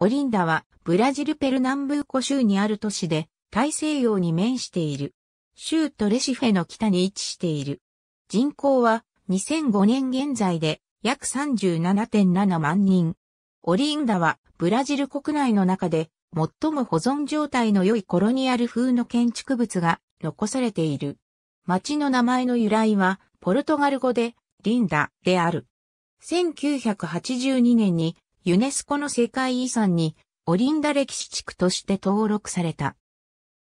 オリンダはブラジルペルナンブーコ州にある都市で大西洋に面している。州とレシフェの北に位置している。人口は2005年現在で約37.7万人。オリンダはブラジル国内の中で最も保存状態の良いコロニアル風の建築物が残されている。町の名前の由来はポルトガル語でリンダである。1982年にユネスコの世界遺産に、オリンダ歴史地区として登録された。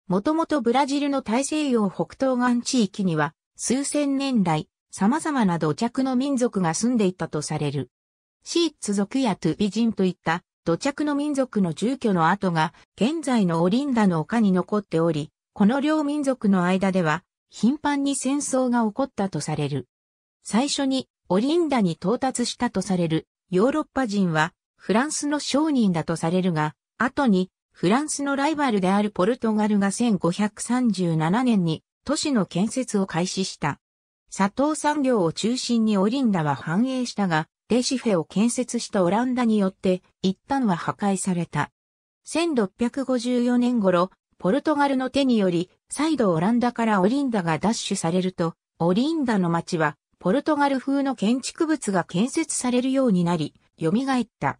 もともとブラジルの大西洋北東岸地域には、数千年来、様々な土着の民族が住んでいたとされる。シーツ族やトゥビ人といった土着の民族の住居の跡が現在のオリンダの丘に残っており、この両民族の間では頻繁に戦争が起こったとされる。最初にオリンダに到達したとされるヨーロッパ人はフランスの商人だとされるが、後にフランスのライバルであるポルトガルが1537年に都市の建設を開始した。砂糖産業を中心にオリンダは繁栄したが、レシフェを建設したオランダによって一旦は破壊された。1654年頃、ポルトガルの手により、再度オランダからオリンダが奪取されると、オリンダの町は、ポルトガル風の建築物が建設されるようになり、蘇った。